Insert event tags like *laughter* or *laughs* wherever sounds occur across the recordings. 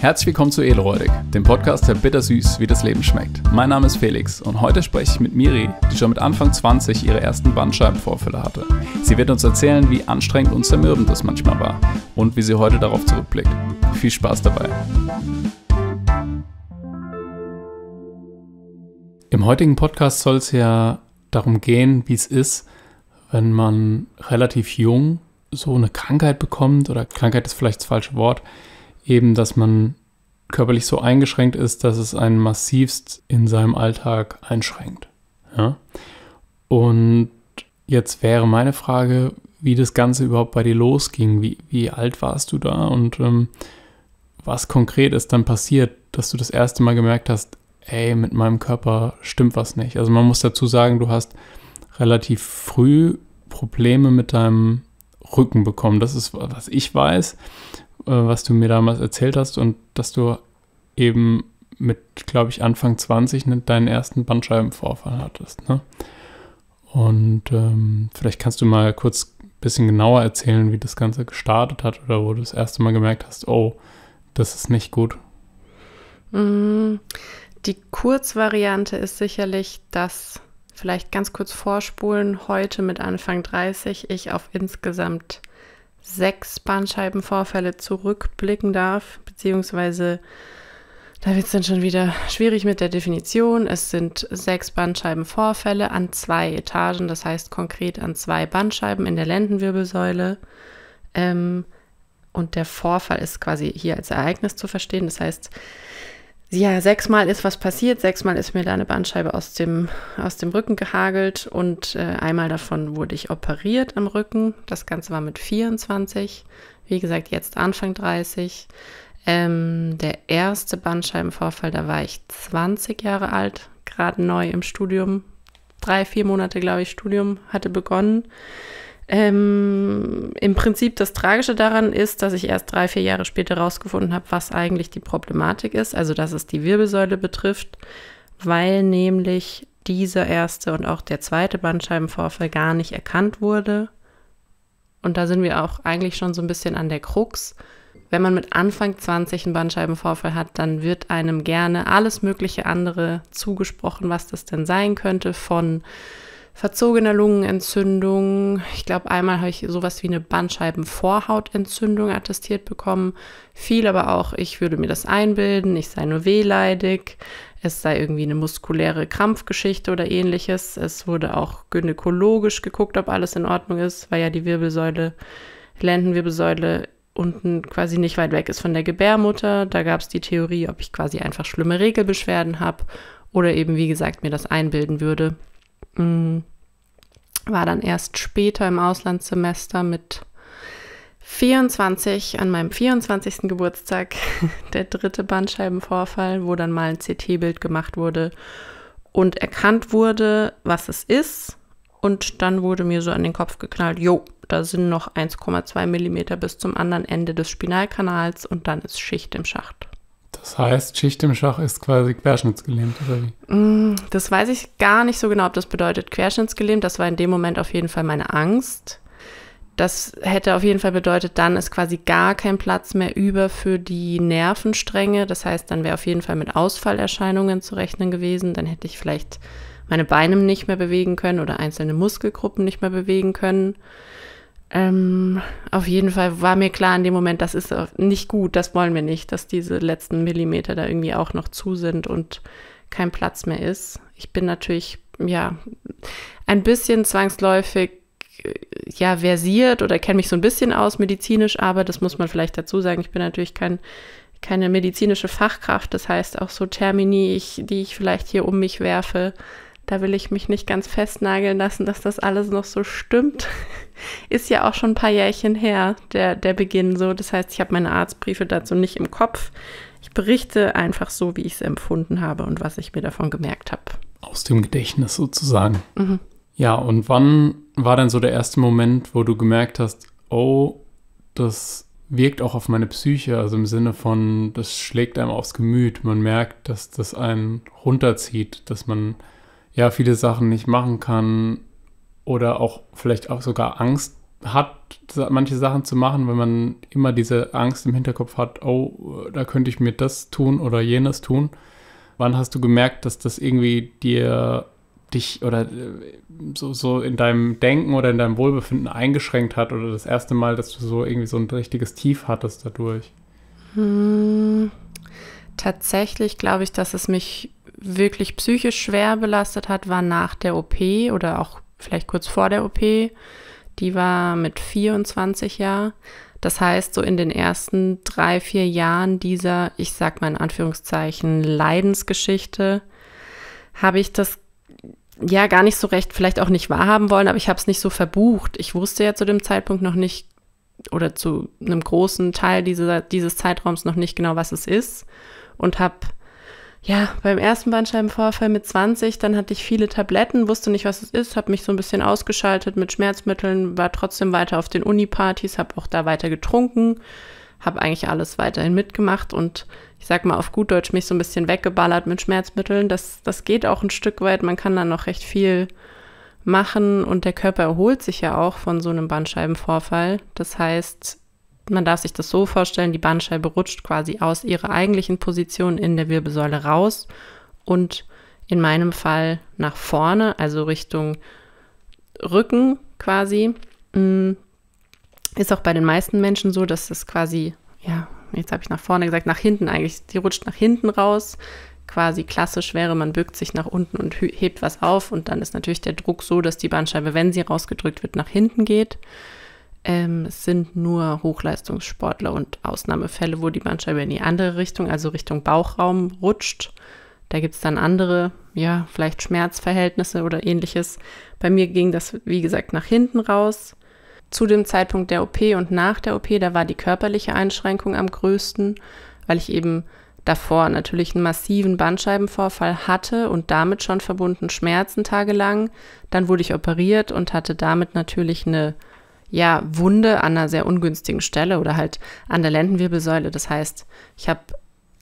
Herzlich willkommen zu Edelreudig, dem Podcast, der bittersüß wie das Leben schmeckt. Mein Name ist Felix und heute spreche ich mit Miri, die schon mit Anfang 20 ihre ersten Bandscheibenvorfälle hatte. Sie wird uns erzählen, wie anstrengend und zermürbend das manchmal war und wie sie heute darauf zurückblickt. Viel Spaß dabei. Im heutigen Podcast soll es ja darum gehen, wie es ist, wenn man relativ jung so eine Krankheit bekommt oder Krankheit ist vielleicht das falsche Wort, eben, dass man körperlich so eingeschränkt ist, dass es einen massivst in seinem Alltag einschränkt. Ja? Und jetzt wäre meine Frage, wie das Ganze überhaupt bei dir losging. Wie, wie alt warst du da und ähm, was konkret ist dann passiert, dass du das erste Mal gemerkt hast, ey, mit meinem Körper stimmt was nicht. Also man muss dazu sagen, du hast relativ früh Probleme mit deinem Rücken bekommen. Das ist, was ich weiß. Äh, was du mir damals erzählt hast und dass du eben mit, glaube ich, Anfang 20 ne, deinen ersten Bandscheibenvorfall hattest. Ne? Und ähm, vielleicht kannst du mal kurz ein bisschen genauer erzählen, wie das Ganze gestartet hat oder wo du das erste Mal gemerkt hast, oh, das ist nicht gut. Mhm. Die Kurzvariante ist sicherlich, dass vielleicht ganz kurz vorspulen, heute mit Anfang 30 ich auf insgesamt sechs Bandscheibenvorfälle zurückblicken darf, beziehungsweise da wird es dann schon wieder schwierig mit der Definition. Es sind sechs Bandscheibenvorfälle an zwei Etagen, das heißt konkret an zwei Bandscheiben in der Lendenwirbelsäule. Ähm, und der Vorfall ist quasi hier als Ereignis zu verstehen. Das heißt, ja, sechsmal ist was passiert, sechsmal ist mir da eine Bandscheibe aus dem, aus dem Rücken gehagelt und äh, einmal davon wurde ich operiert am Rücken. Das Ganze war mit 24, wie gesagt, jetzt Anfang 30. Ähm, der erste Bandscheibenvorfall, da war ich 20 Jahre alt, gerade neu im Studium. Drei, vier Monate, glaube ich, Studium hatte begonnen. Ähm, Im Prinzip das Tragische daran ist, dass ich erst drei, vier Jahre später rausgefunden habe, was eigentlich die Problematik ist, also dass es die Wirbelsäule betrifft, weil nämlich dieser erste und auch der zweite Bandscheibenvorfall gar nicht erkannt wurde. Und da sind wir auch eigentlich schon so ein bisschen an der Krux. Wenn man mit Anfang 20 einen Bandscheibenvorfall hat, dann wird einem gerne alles mögliche andere zugesprochen, was das denn sein könnte, von verzogene Lungenentzündung. Ich glaube, einmal habe ich sowas wie eine Bandscheibenvorhautentzündung attestiert bekommen. Viel aber auch, ich würde mir das einbilden, ich sei nur wehleidig, es sei irgendwie eine muskuläre Krampfgeschichte oder ähnliches. Es wurde auch gynäkologisch geguckt, ob alles in Ordnung ist, weil ja die Wirbelsäule, Lendenwirbelsäule unten quasi nicht weit weg ist von der Gebärmutter. Da gab es die Theorie, ob ich quasi einfach schlimme Regelbeschwerden habe oder eben, wie gesagt, mir das einbilden würde. Mhm war dann erst später im Auslandssemester mit 24, an meinem 24. Geburtstag, *laughs* der dritte Bandscheibenvorfall, wo dann mal ein CT-Bild gemacht wurde und erkannt wurde, was es ist. Und dann wurde mir so an den Kopf geknallt, jo, da sind noch 1,2 Millimeter bis zum anderen Ende des Spinalkanals und dann ist Schicht im Schacht. Das heißt, Schicht im Schach ist quasi querschnittsgelähmt, oder wie? Mm, das weiß ich gar nicht so genau, ob das bedeutet querschnittsgelähmt. Das war in dem Moment auf jeden Fall meine Angst. Das hätte auf jeden Fall bedeutet, dann ist quasi gar kein Platz mehr über für die Nervenstränge. Das heißt, dann wäre auf jeden Fall mit Ausfallerscheinungen zu rechnen gewesen. Dann hätte ich vielleicht meine Beine nicht mehr bewegen können oder einzelne Muskelgruppen nicht mehr bewegen können. Ähm, auf jeden Fall war mir klar in dem Moment, das ist nicht gut, das wollen wir nicht, dass diese letzten Millimeter da irgendwie auch noch zu sind und kein Platz mehr ist. Ich bin natürlich, ja, ein bisschen zwangsläufig, äh, ja, versiert oder kenne mich so ein bisschen aus medizinisch, aber das muss man vielleicht dazu sagen, ich bin natürlich kein keine medizinische Fachkraft, das heißt auch so Termini, ich, die ich vielleicht hier um mich werfe, da will ich mich nicht ganz festnageln lassen, dass das alles noch so stimmt. *laughs* Ist ja auch schon ein paar Jährchen her, der, der Beginn so. Das heißt, ich habe meine Arztbriefe dazu nicht im Kopf. Ich berichte einfach so, wie ich es empfunden habe und was ich mir davon gemerkt habe. Aus dem Gedächtnis sozusagen. Mhm. Ja, und wann war denn so der erste Moment, wo du gemerkt hast, oh, das wirkt auch auf meine Psyche, also im Sinne von, das schlägt einem aufs Gemüt. Man merkt, dass das einen runterzieht, dass man ja viele Sachen nicht machen kann oder auch vielleicht auch sogar Angst hat, manche Sachen zu machen, wenn man immer diese Angst im Hinterkopf hat, oh, da könnte ich mir das tun oder jenes tun. Wann hast du gemerkt, dass das irgendwie dir dich oder äh, so, so in deinem Denken oder in deinem Wohlbefinden eingeschränkt hat oder das erste Mal, dass du so irgendwie so ein richtiges Tief hattest dadurch? Hm, tatsächlich glaube ich, dass es mich wirklich psychisch schwer belastet hat, war nach der OP oder auch vielleicht kurz vor der OP. Die war mit 24 Jahren. Das heißt, so in den ersten drei, vier Jahren dieser, ich sag mal in Anführungszeichen, Leidensgeschichte, habe ich das ja gar nicht so recht, vielleicht auch nicht wahrhaben wollen, aber ich habe es nicht so verbucht. Ich wusste ja zu dem Zeitpunkt noch nicht oder zu einem großen Teil dieser, dieses Zeitraums noch nicht genau, was es ist und habe ja, beim ersten Bandscheibenvorfall mit 20, dann hatte ich viele Tabletten, wusste nicht, was es ist, habe mich so ein bisschen ausgeschaltet mit Schmerzmitteln, war trotzdem weiter auf den Uni-Partys, habe auch da weiter getrunken, habe eigentlich alles weiterhin mitgemacht und ich sag mal auf gut Deutsch mich so ein bisschen weggeballert mit Schmerzmitteln. Das, das geht auch ein Stück weit, man kann dann noch recht viel machen und der Körper erholt sich ja auch von so einem Bandscheibenvorfall. Das heißt, man darf sich das so vorstellen, die Bandscheibe rutscht quasi aus ihrer eigentlichen Position in der Wirbelsäule raus und in meinem Fall nach vorne, also Richtung Rücken quasi. Mm, ist auch bei den meisten Menschen so, dass das quasi, ja, jetzt habe ich nach vorne gesagt, nach hinten eigentlich, die rutscht nach hinten raus. Quasi klassisch wäre, man bückt sich nach unten und hebt was auf und dann ist natürlich der Druck so, dass die Bandscheibe, wenn sie rausgedrückt wird, nach hinten geht ähm, sind nur Hochleistungssportler und Ausnahmefälle, wo die Bandscheibe in die andere Richtung, also Richtung Bauchraum, rutscht. Da gibt es dann andere, ja, vielleicht Schmerzverhältnisse oder ähnliches. Bei mir ging das, wie gesagt, nach hinten raus. Zu dem Zeitpunkt der OP und nach der OP, da war die körperliche Einschränkung am größten, weil ich eben davor natürlich einen massiven Bandscheibenvorfall hatte und damit schon verbunden Schmerzen tagelang. Dann wurde ich operiert und hatte damit natürlich eine ja Wunde an einer sehr ungünstigen Stelle oder halt an der Lendenwirbelsäule. Das heißt, ich habe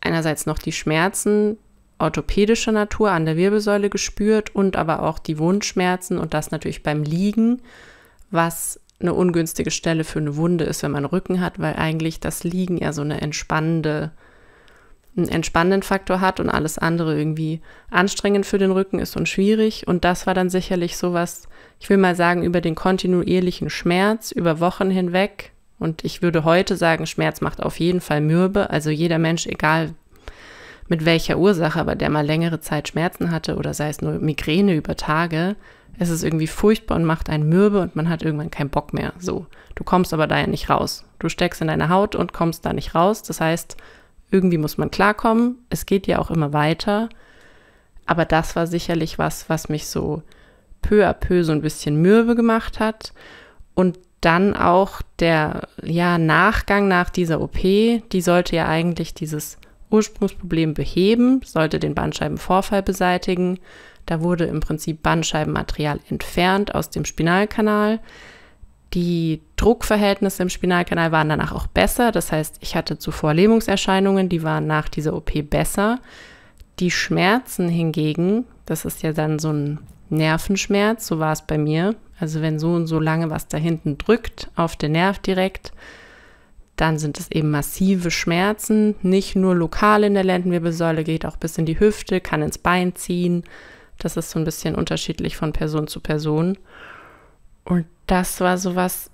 einerseits noch die Schmerzen orthopädischer Natur an der Wirbelsäule gespürt und aber auch die Wundschmerzen und das natürlich beim Liegen, was eine ungünstige Stelle für eine Wunde ist, wenn man Rücken hat, weil eigentlich das Liegen ja so eine entspannende einen entspannenden Faktor hat und alles andere irgendwie anstrengend für den Rücken ist und schwierig. Und das war dann sicherlich sowas, ich will mal sagen, über den kontinuierlichen Schmerz über Wochen hinweg. Und ich würde heute sagen, Schmerz macht auf jeden Fall Mürbe. Also jeder Mensch, egal mit welcher Ursache, aber der mal längere Zeit Schmerzen hatte oder sei es nur Migräne über Tage, es ist irgendwie furchtbar und macht einen mürbe und man hat irgendwann keinen Bock mehr. So, du kommst aber da ja nicht raus. Du steckst in deine Haut und kommst da nicht raus. Das heißt, irgendwie muss man klarkommen. Es geht ja auch immer weiter. Aber das war sicherlich was, was mich so peu à peu so ein bisschen mürbe gemacht hat und dann auch der ja, Nachgang nach dieser OP, die sollte ja eigentlich dieses Ursprungsproblem beheben, sollte den Bandscheibenvorfall beseitigen. Da wurde im Prinzip Bandscheibenmaterial entfernt aus dem Spinalkanal. Die Druckverhältnisse im Spinalkanal waren danach auch besser. Das heißt, ich hatte zuvor Lähmungserscheinungen, die waren nach dieser OP besser. Die Schmerzen hingegen, das ist ja dann so ein Nervenschmerz, so war es bei mir. Also wenn so und so lange was da hinten drückt auf den Nerv direkt, dann sind es eben massive Schmerzen, nicht nur lokal in der Lendenwirbelsäule, geht auch bis in die Hüfte, kann ins Bein ziehen. Das ist so ein bisschen unterschiedlich von Person zu Person. Und das war sowas,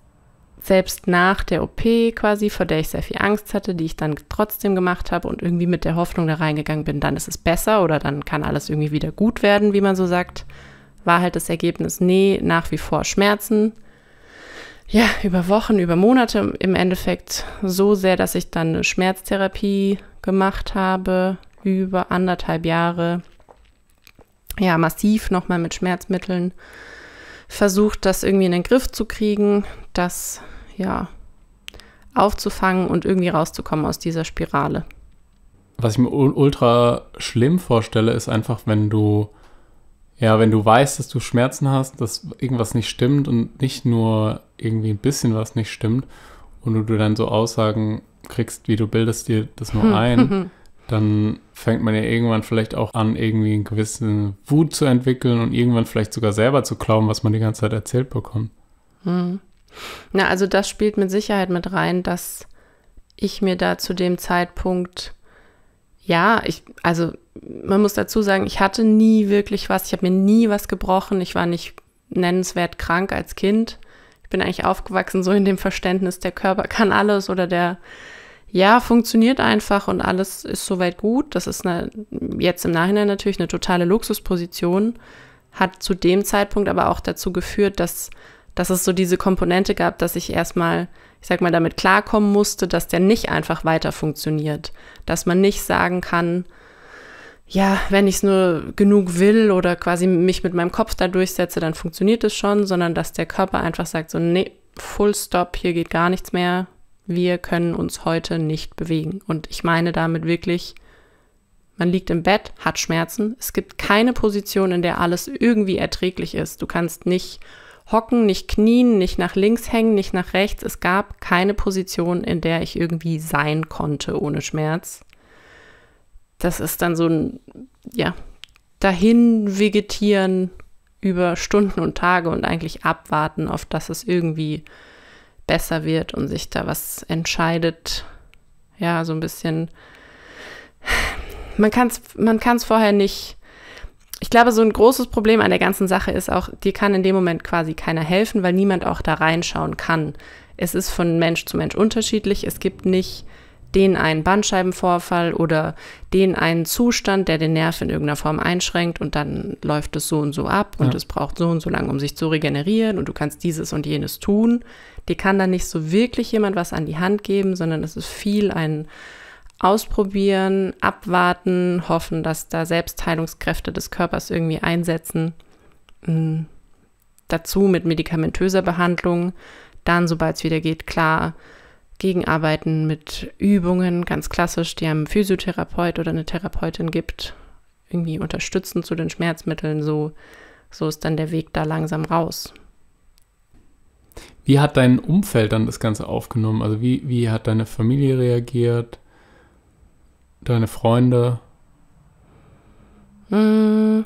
selbst nach der OP quasi, vor der ich sehr viel Angst hatte, die ich dann trotzdem gemacht habe und irgendwie mit der Hoffnung da reingegangen bin, dann ist es besser oder dann kann alles irgendwie wieder gut werden, wie man so sagt war halt das Ergebnis, nee, nach wie vor Schmerzen. Ja, über Wochen, über Monate im Endeffekt so sehr, dass ich dann eine Schmerztherapie gemacht habe, über anderthalb Jahre. Ja, massiv nochmal mit Schmerzmitteln versucht, das irgendwie in den Griff zu kriegen, das ja aufzufangen und irgendwie rauszukommen aus dieser Spirale. Was ich mir ultra schlimm vorstelle, ist einfach, wenn du ja, wenn du weißt, dass du Schmerzen hast, dass irgendwas nicht stimmt und nicht nur irgendwie ein bisschen was nicht stimmt und du dann so Aussagen kriegst, wie du bildest dir das nur hm. ein, *laughs* dann fängt man ja irgendwann vielleicht auch an, irgendwie einen gewissen Wut zu entwickeln und irgendwann vielleicht sogar selber zu glauben, was man die ganze Zeit erzählt bekommt. Hm. Na, also das spielt mit Sicherheit mit rein, dass ich mir da zu dem Zeitpunkt, ja, ich, also man muss dazu sagen, ich hatte nie wirklich was, ich habe mir nie was gebrochen, ich war nicht nennenswert krank als Kind. Ich bin eigentlich aufgewachsen so in dem Verständnis, der Körper kann alles oder der, ja, funktioniert einfach und alles ist soweit gut. Das ist eine, jetzt im Nachhinein natürlich eine totale Luxusposition, hat zu dem Zeitpunkt aber auch dazu geführt, dass, dass es so diese Komponente gab, dass ich erstmal, ich sag mal, damit klarkommen musste, dass der nicht einfach weiter funktioniert. Dass man nicht sagen kann, ja, wenn ich es nur genug will oder quasi mich mit meinem Kopf da durchsetze, dann funktioniert es schon, sondern dass der Körper einfach sagt so, nee, full stop, hier geht gar nichts mehr, wir können uns heute nicht bewegen. Und ich meine damit wirklich, man liegt im Bett, hat Schmerzen. Es gibt keine Position, in der alles irgendwie erträglich ist. Du kannst nicht hocken, nicht knien, nicht nach links hängen, nicht nach rechts. Es gab keine Position, in der ich irgendwie sein konnte ohne Schmerz das ist dann so ein, ja, dahin vegetieren über Stunden und Tage und eigentlich abwarten, auf dass es irgendwie besser wird und sich da was entscheidet. Ja, so ein bisschen. Man kann es man kann's vorher nicht. Ich glaube, so ein großes Problem an der ganzen Sache ist auch, dir kann in dem Moment quasi keiner helfen, weil niemand auch da reinschauen kann. Es ist von Mensch zu Mensch unterschiedlich. Es gibt nicht den einen Bandscheibenvorfall oder den einen Zustand, der den Nerv in irgendeiner Form einschränkt und dann läuft es so und so ab und ja. es braucht so und so lange, um sich zu regenerieren und du kannst dieses und jenes tun. Dir kann da nicht so wirklich jemand was an die Hand geben, sondern es ist viel ein Ausprobieren, abwarten, hoffen, dass da Selbstheilungskräfte des Körpers irgendwie einsetzen. Mhm. Dazu mit medikamentöser Behandlung. Dann, sobald es wieder geht, klar, gegenarbeiten mit Übungen, ganz klassisch, die einem Physiotherapeut oder eine Therapeutin gibt, irgendwie unterstützen zu den Schmerzmitteln, so, so ist dann der Weg da langsam raus. Wie hat dein Umfeld dann das Ganze aufgenommen? Also wie, wie hat deine Familie reagiert? Deine Freunde? Hm,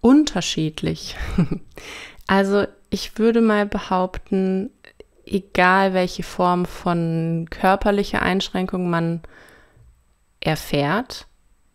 unterschiedlich. *laughs* also ich würde mal behaupten, egal welche Form von körperlicher Einschränkung man erfährt.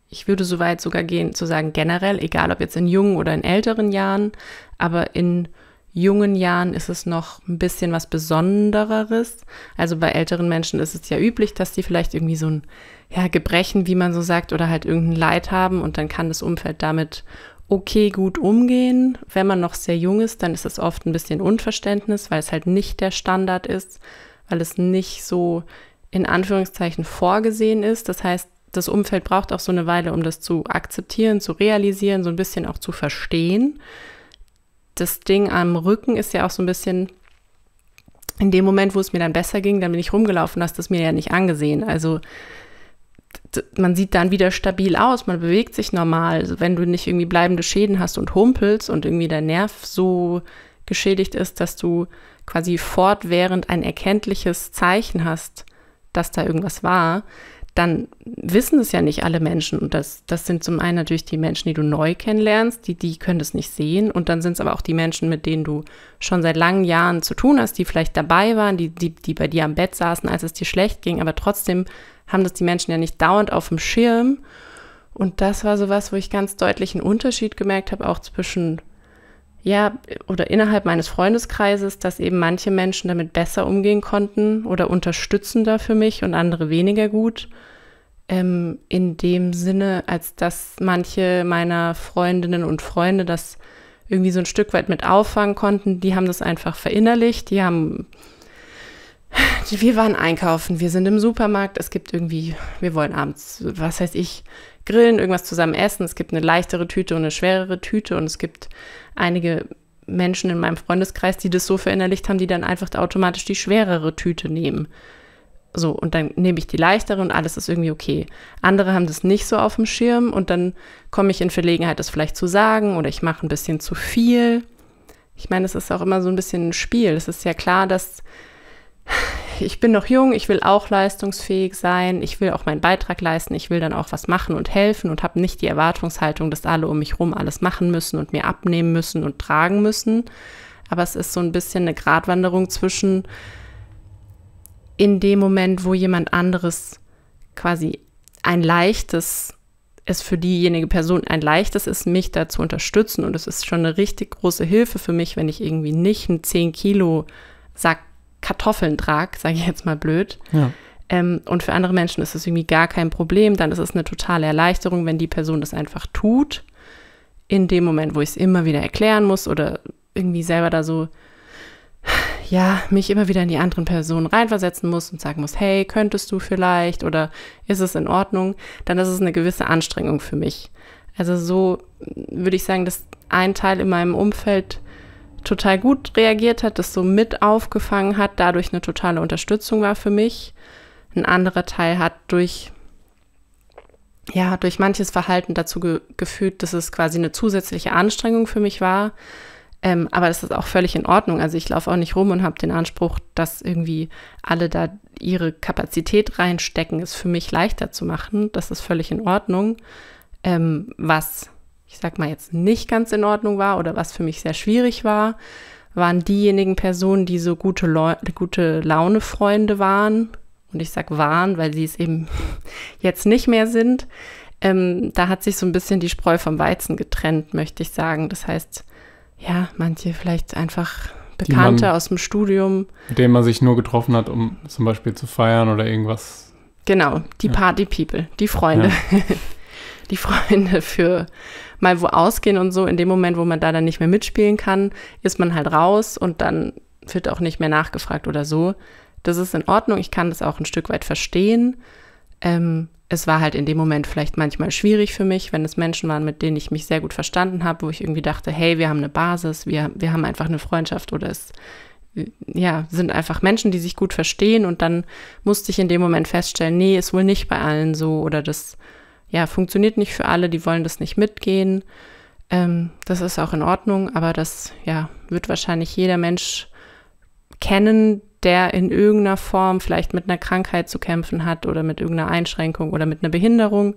Ich würde so weit sogar gehen zu sagen, generell, egal ob jetzt in jungen oder in älteren Jahren, aber in jungen Jahren ist es noch ein bisschen was Besondereres. Also bei älteren Menschen ist es ja üblich, dass die vielleicht irgendwie so ein ja, Gebrechen, wie man so sagt, oder halt irgendein Leid haben und dann kann das Umfeld damit okay gut umgehen. Wenn man noch sehr jung ist, dann ist es oft ein bisschen Unverständnis, weil es halt nicht der Standard ist, weil es nicht so in Anführungszeichen vorgesehen ist. Das heißt, das Umfeld braucht auch so eine Weile, um das zu akzeptieren, zu realisieren, so ein bisschen auch zu verstehen. Das Ding am Rücken ist ja auch so ein bisschen, in dem Moment, wo es mir dann besser ging, dann bin ich rumgelaufen, hast das mir ja nicht angesehen. Also man sieht dann wieder stabil aus, man bewegt sich normal. Also wenn du nicht irgendwie bleibende Schäden hast und humpelst und irgendwie der Nerv so geschädigt ist, dass du quasi fortwährend ein erkenntliches Zeichen hast, dass da irgendwas war, dann wissen es ja nicht alle Menschen. Und das, das sind zum einen natürlich die Menschen, die du neu kennenlernst, die, die können das nicht sehen. Und dann sind es aber auch die Menschen, mit denen du schon seit langen Jahren zu tun hast, die vielleicht dabei waren, die, die, die bei dir am Bett saßen, als es dir schlecht ging, aber trotzdem haben das die Menschen ja nicht dauernd auf dem Schirm. Und das war sowas, wo ich ganz deutlich einen Unterschied gemerkt habe, auch zwischen, ja, oder innerhalb meines Freundeskreises, dass eben manche Menschen damit besser umgehen konnten oder unterstützender für mich und andere weniger gut. Ähm, in dem Sinne, als dass manche meiner Freundinnen und Freunde das irgendwie so ein Stück weit mit auffangen konnten. Die haben das einfach verinnerlicht, die haben wir waren einkaufen, wir sind im Supermarkt, es gibt irgendwie, wir wollen abends, was heißt ich, grillen, irgendwas zusammen essen. Es gibt eine leichtere Tüte und eine schwerere Tüte und es gibt einige Menschen in meinem Freundeskreis, die das so verinnerlicht haben, die dann einfach automatisch die schwerere Tüte nehmen. So, und dann nehme ich die leichtere und alles ist irgendwie okay. Andere haben das nicht so auf dem Schirm und dann komme ich in Verlegenheit, das vielleicht zu sagen oder ich mache ein bisschen zu viel. Ich meine, es ist auch immer so ein bisschen ein Spiel. Es ist ja klar, dass ich bin noch jung, ich will auch leistungsfähig sein, ich will auch meinen Beitrag leisten, ich will dann auch was machen und helfen und habe nicht die Erwartungshaltung, dass alle um mich rum alles machen müssen und mir abnehmen müssen und tragen müssen. Aber es ist so ein bisschen eine Gratwanderung zwischen in dem Moment, wo jemand anderes quasi ein leichtes, es für diejenige Person ein leichtes ist, mich da zu unterstützen. Und es ist schon eine richtig große Hilfe für mich, wenn ich irgendwie nicht einen 10 Kilo Sack Kartoffeln trage, sage ich jetzt mal blöd. Ja. Ähm, und für andere Menschen ist das irgendwie gar kein Problem. Dann ist es eine totale Erleichterung, wenn die Person das einfach tut. In dem Moment, wo ich es immer wieder erklären muss oder irgendwie selber da so, ja, mich immer wieder in die anderen Personen reinversetzen muss und sagen muss, hey, könntest du vielleicht oder ist es in Ordnung, dann ist es eine gewisse Anstrengung für mich. Also so würde ich sagen, dass ein Teil in meinem Umfeld total gut reagiert hat, das so mit aufgefangen hat, dadurch eine totale Unterstützung war für mich. Ein anderer Teil hat durch, ja, durch manches Verhalten dazu ge geführt, dass es quasi eine zusätzliche Anstrengung für mich war. Ähm, aber das ist auch völlig in Ordnung. Also ich laufe auch nicht rum und habe den Anspruch, dass irgendwie alle da ihre Kapazität reinstecken, es für mich leichter zu machen. Das ist völlig in Ordnung. Ähm, was ich sag mal jetzt nicht ganz in Ordnung war oder was für mich sehr schwierig war, waren diejenigen Personen, die so gute, Leu gute Laune Freunde waren. Und ich sag waren, weil sie es eben *laughs* jetzt nicht mehr sind. Ähm, da hat sich so ein bisschen die Spreu vom Weizen getrennt, möchte ich sagen. Das heißt, ja, manche vielleicht einfach Bekannte man, aus dem Studium. Mit denen man sich nur getroffen hat, um zum Beispiel zu feiern oder irgendwas. Genau, die ja. Party-People, die Freunde. Ja. *laughs* die *laughs* Freunde für mal wo ausgehen und so. In dem Moment, wo man da dann nicht mehr mitspielen kann, ist man halt raus und dann wird auch nicht mehr nachgefragt oder so. Das ist in Ordnung. Ich kann das auch ein Stück weit verstehen. Ähm, es war halt in dem Moment vielleicht manchmal schwierig für mich, wenn es Menschen waren, mit denen ich mich sehr gut verstanden habe, wo ich irgendwie dachte, hey, wir haben eine Basis, wir, wir haben einfach eine Freundschaft oder es ja, sind einfach Menschen, die sich gut verstehen und dann musste ich in dem Moment feststellen, nee, ist wohl nicht bei allen so oder das ja, funktioniert nicht für alle, die wollen das nicht mitgehen. Ähm, das ist auch in Ordnung, aber das ja, wird wahrscheinlich jeder Mensch kennen, der in irgendeiner Form vielleicht mit einer Krankheit zu kämpfen hat oder mit irgendeiner Einschränkung oder mit einer Behinderung,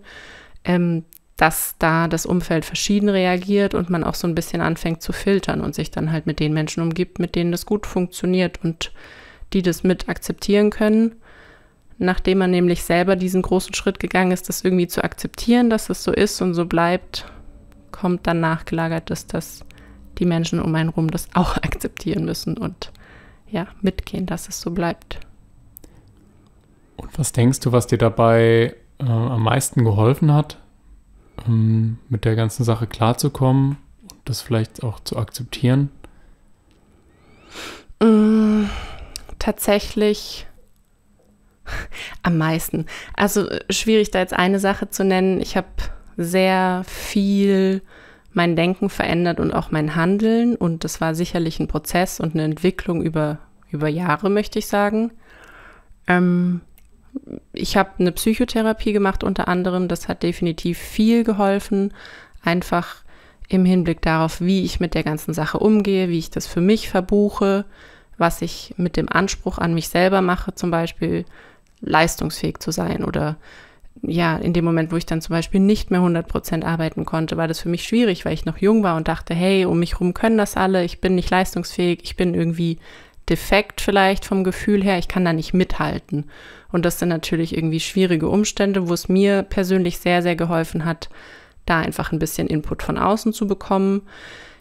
ähm, dass da das Umfeld verschieden reagiert und man auch so ein bisschen anfängt zu filtern und sich dann halt mit den Menschen umgibt, mit denen das gut funktioniert und die das mit akzeptieren können nachdem man nämlich selber diesen großen Schritt gegangen ist, das irgendwie zu akzeptieren, dass es so ist und so bleibt, kommt dann nachgelagert, dass das die Menschen um einen rum das auch *laughs* akzeptieren müssen und ja, mitgehen, dass es so bleibt. Und was denkst du, was dir dabei äh, am meisten geholfen hat, ähm, mit der ganzen Sache klarzukommen und das vielleicht auch zu akzeptieren? Mmh, tatsächlich am meisten? Also äh, schwierig da jetzt eine Sache zu nennen. Ich habe sehr viel mein Denken verändert und auch mein Handeln. Und das war sicherlich ein Prozess und eine Entwicklung über, über Jahre, möchte ich sagen. Ähm, ich habe eine Psychotherapie gemacht unter anderem. Das hat definitiv viel geholfen. Einfach im Hinblick darauf, wie ich mit der ganzen Sache umgehe, wie ich das für mich verbuche, was ich mit dem Anspruch an mich selber mache, zum Beispiel leistungsfähig zu sein oder ja, in dem Moment, wo ich dann zum Beispiel nicht mehr 100 Prozent arbeiten konnte, war das für mich schwierig, weil ich noch jung war und dachte, hey, um mich rum können das alle, ich bin nicht leistungsfähig, ich bin irgendwie defekt vielleicht vom Gefühl her, ich kann da nicht mithalten. Und das sind natürlich irgendwie schwierige Umstände, wo es mir persönlich sehr, sehr geholfen hat, da einfach ein bisschen Input von außen zu bekommen.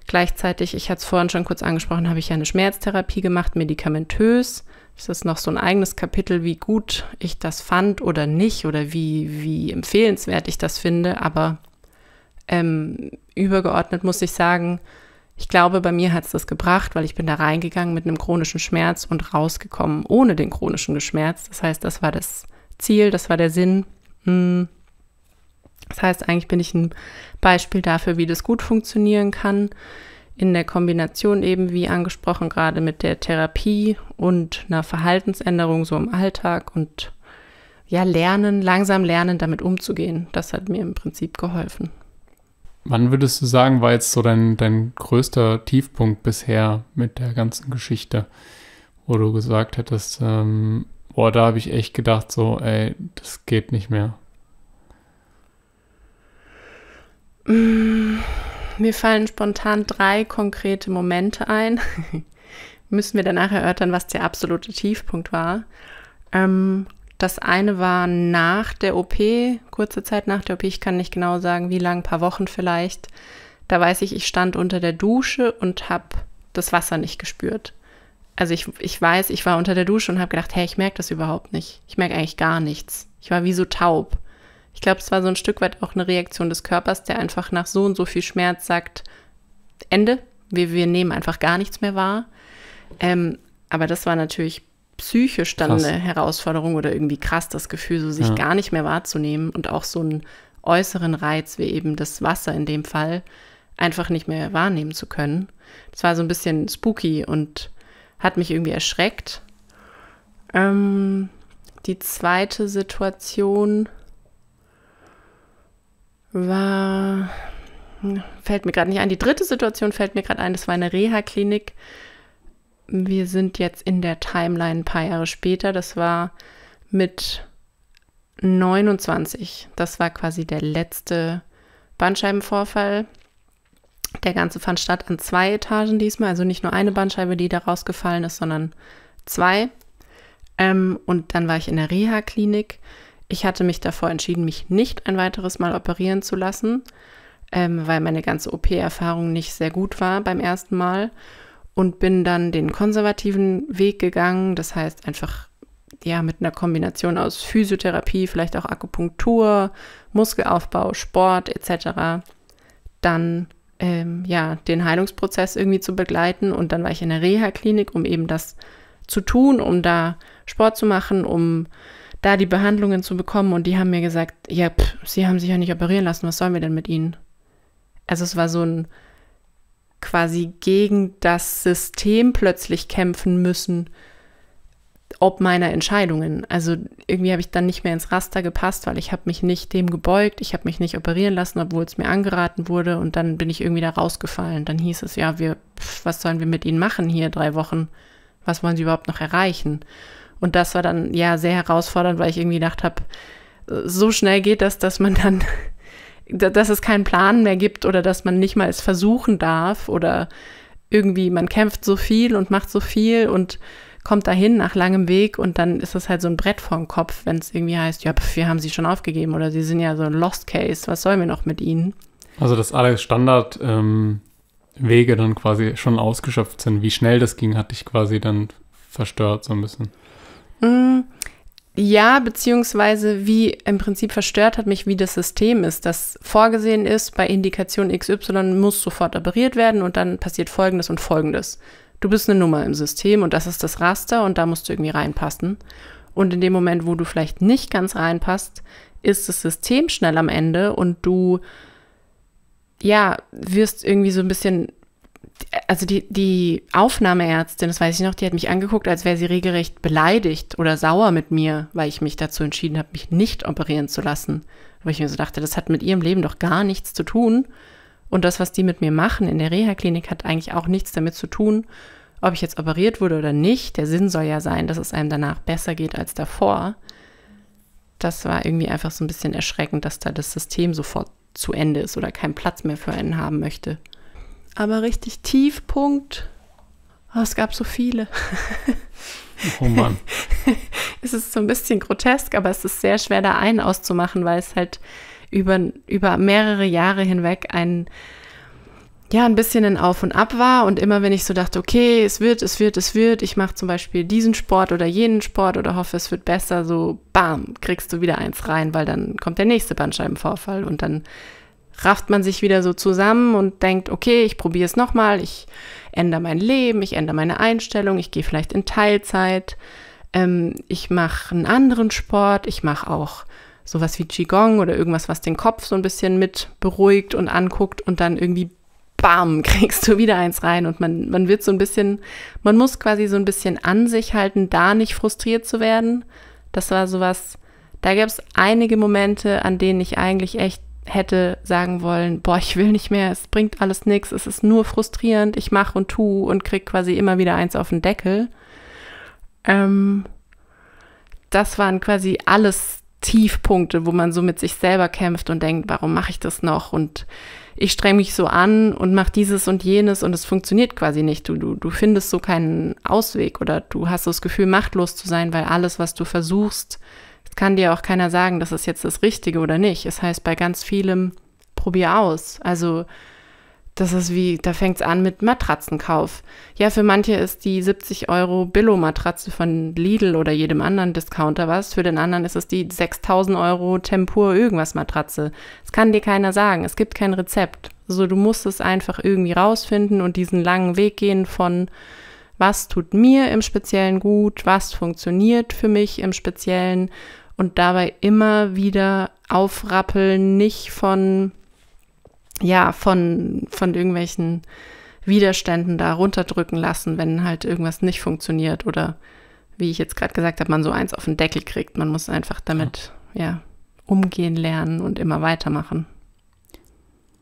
Gleichzeitig, ich hatte es vorhin schon kurz angesprochen, habe ich ja eine Schmerztherapie gemacht, medikamentös es ist noch so ein eigenes Kapitel, wie gut ich das fand oder nicht oder wie, wie empfehlenswert ich das finde. Aber ähm, übergeordnet muss ich sagen, ich glaube, bei mir hat es das gebracht, weil ich bin da reingegangen mit einem chronischen Schmerz und rausgekommen ohne den chronischen Schmerz. Das heißt, das war das Ziel, das war der Sinn. Hm. Das heißt, eigentlich bin ich ein Beispiel dafür, wie das gut funktionieren kann in der Kombination eben, wie angesprochen, gerade mit der Therapie und einer Verhaltensänderung so im Alltag und ja, lernen, langsam lernen, damit umzugehen. Das hat mir im Prinzip geholfen. Wann würdest du sagen, war jetzt so dein, dein größter Tiefpunkt bisher mit der ganzen Geschichte, wo du gesagt hättest, ähm, boah, da habe ich echt gedacht, so, ey, das geht nicht mehr? Mmh mir fallen spontan drei konkrete Momente ein. *laughs* Müssen wir danach erörtern, was der absolute Tiefpunkt war. Ähm, das eine war nach der OP, kurze Zeit nach der OP. Ich kann nicht genau sagen, wie lang, ein paar Wochen vielleicht. Da weiß ich, ich stand unter der Dusche und habe das Wasser nicht gespürt. Also ich, ich weiß, ich war unter der Dusche und habe gedacht, hey, ich merke das überhaupt nicht. Ich merke eigentlich gar nichts. Ich war wie so taub. Ich glaube, es war so ein Stück weit auch eine Reaktion des Körpers, der einfach nach so und so viel Schmerz sagt, Ende, wir, wir nehmen einfach gar nichts mehr wahr. Ähm, aber das war natürlich psychisch dann krass. eine Herausforderung oder irgendwie krass, das Gefühl, so sich ja. gar nicht mehr wahrzunehmen und auch so einen äußeren Reiz wie eben das Wasser in dem Fall einfach nicht mehr wahrnehmen zu können. Das war so ein bisschen spooky und hat mich irgendwie erschreckt. Ähm, die zweite Situation war, fällt mir gerade nicht ein, die dritte Situation fällt mir gerade ein, das war eine Reha-Klinik. Wir sind jetzt in der Timeline ein paar Jahre später, das war mit 29. Das war quasi der letzte Bandscheibenvorfall. Der ganze fand statt an zwei Etagen diesmal, also nicht nur eine Bandscheibe, die da rausgefallen ist, sondern zwei. Ähm, und dann war ich in der Reha-Klinik ich hatte mich davor entschieden, mich nicht ein weiteres Mal operieren zu lassen, ähm, weil meine ganze OP-Erfahrung nicht sehr gut war beim ersten Mal und bin dann den konservativen Weg gegangen. Das heißt einfach ja mit einer Kombination aus Physiotherapie, vielleicht auch Akupunktur, Muskelaufbau, Sport etc. Dann ähm, ja den Heilungsprozess irgendwie zu begleiten und dann war ich in der Reha-Klinik, um eben das zu tun, um da Sport zu machen, um da die Behandlungen zu bekommen und die haben mir gesagt, ja, pff, sie haben sich ja nicht operieren lassen, was sollen wir denn mit ihnen? Also es war so ein quasi gegen das System plötzlich kämpfen müssen, ob meiner Entscheidungen. Also irgendwie habe ich dann nicht mehr ins Raster gepasst, weil ich habe mich nicht dem gebeugt, ich habe mich nicht operieren lassen, obwohl es mir angeraten wurde und dann bin ich irgendwie da rausgefallen. Dann hieß es, ja, wir, pf, was sollen wir mit ihnen machen hier drei Wochen? Was wollen sie überhaupt noch erreichen? Und das war dann ja sehr herausfordernd, weil ich irgendwie gedacht habe, äh, so schnell geht das, dass man dann, *laughs* dass es keinen Plan mehr gibt oder dass man nicht mal es versuchen darf oder irgendwie, man kämpft so viel und macht so viel und kommt dahin nach langem Weg und dann ist das halt so ein Brett vorm Kopf, wenn es irgendwie heißt, ja, pf, wir haben sie schon aufgegeben oder sie sind ja so ein Lost Case, was sollen wir noch mit ihnen? Also, dass alle Standardwege ähm dann quasi schon ausgeschöpft sind. Wie schnell das ging, hat dich quasi dann verstört so ein bisschen. Hm, ja, beziehungsweise wie im Prinzip verstört hat mich, wie das System ist, das vorgesehen ist, bei Indikation XY muss sofort operiert werden und dann passiert Folgendes und Folgendes. Du bist eine Nummer im System und das ist das Raster und da musst du irgendwie reinpassen. Und in dem Moment, wo du vielleicht nicht ganz reinpasst, ist das System schnell am Ende und du ja, wirst irgendwie so ein bisschen also die, die Aufnahmeärztin, das weiß ich noch, die hat mich angeguckt, als wäre sie regelrecht beleidigt oder sauer mit mir, weil ich mich dazu entschieden habe, mich nicht operieren zu lassen. Wo ich mir so dachte, das hat mit ihrem Leben doch gar nichts zu tun. Und das, was die mit mir machen in der Reha-Klinik, hat eigentlich auch nichts damit zu tun, ob ich jetzt operiert wurde oder nicht. Der Sinn soll ja sein, dass es einem danach besser geht als davor. Das war irgendwie einfach so ein bisschen erschreckend, dass da das System sofort zu Ende ist oder keinen Platz mehr für einen haben möchte. Aber richtig Tiefpunkt. Oh, ah, es gab so viele. Oh Mann. *laughs* es ist so ein bisschen grotesk, aber es ist sehr schwer, da einen auszumachen, weil es halt über, über mehrere Jahre hinweg ein, ja, ein bisschen ein Auf und Ab war. Und immer wenn ich so dachte, okay, es wird, es wird, es wird, ich mache zum Beispiel diesen Sport oder jenen Sport oder hoffe, es wird besser, so bam, kriegst du wieder eins rein, weil dann kommt der nächste Bandscheibenvorfall und dann rafft man sich wieder so zusammen und denkt, okay, ich probiere es nochmal, ich ändere mein Leben, ich ändere meine Einstellung, ich gehe vielleicht in Teilzeit, ähm, ich mache einen anderen Sport, ich mache auch sowas wie Qigong oder irgendwas, was den Kopf so ein bisschen mit beruhigt und anguckt und dann irgendwie bam, *laughs* kriegst du wieder eins rein und man, man wird so ein bisschen, man muss quasi so ein bisschen an sich halten, da nicht frustriert zu werden. Das war sowas, da gab es einige Momente, an denen ich eigentlich echt hätte sagen wollen, boah, ich will nicht mehr, es bringt alles nichts, es ist nur frustrierend, ich mache und tu und krieg quasi immer wieder eins auf den Deckel. Ähm, das waren quasi alles Tiefpunkte, wo man so mit sich selber kämpft und denkt, warum mache ich das noch? Und ich streng mich so an und mache dieses und jenes und es funktioniert quasi nicht. Du, du, du findest so keinen Ausweg oder du hast das Gefühl, machtlos zu sein, weil alles, was du versuchst, kann dir auch keiner sagen, das ist jetzt das Richtige oder nicht. Es das heißt bei ganz vielem, probier aus. Also das ist wie, da fängt es an mit Matratzenkauf. Ja, für manche ist die 70 Euro Billo-Matratze von Lidl oder jedem anderen Discounter was. Für den anderen ist es die 6000 Euro Tempur irgendwas Matratze. Das kann dir keiner sagen. Es gibt kein Rezept. So, also, du musst es einfach irgendwie rausfinden und diesen langen Weg gehen von, was tut mir im Speziellen gut, was funktioniert für mich im Speziellen und dabei immer wieder aufrappeln, nicht von, ja, von, von irgendwelchen Widerständen da runterdrücken lassen, wenn halt irgendwas nicht funktioniert oder wie ich jetzt gerade gesagt habe, man so eins auf den Deckel kriegt. Man muss einfach damit, ja, ja umgehen lernen und immer weitermachen.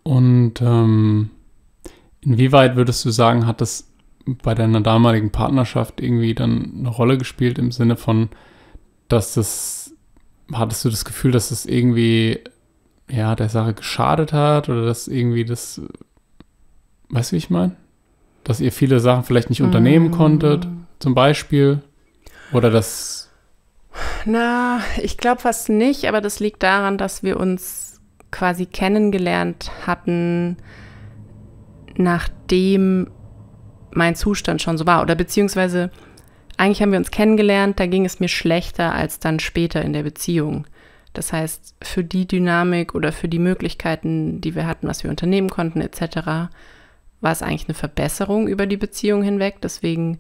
Und ähm, inwieweit würdest du sagen, hat das bei deiner damaligen Partnerschaft irgendwie dann eine Rolle gespielt im Sinne von, dass das hattest du das Gefühl, dass es irgendwie ja, der Sache geschadet hat oder dass irgendwie das, weißt du, wie ich meine? Dass ihr viele Sachen vielleicht nicht unternehmen mm. konntet, zum Beispiel. Oder dass. Na, ich glaube fast nicht, aber das liegt daran, dass wir uns quasi kennengelernt hatten, nachdem mein Zustand schon so war. Oder beziehungsweise eigentlich haben wir uns kennengelernt, da ging es mir schlechter als dann später in der Beziehung. Das heißt, für die Dynamik oder für die Möglichkeiten, die wir hatten, was wir unternehmen konnten, etc., war es eigentlich eine Verbesserung über die Beziehung hinweg. Deswegen,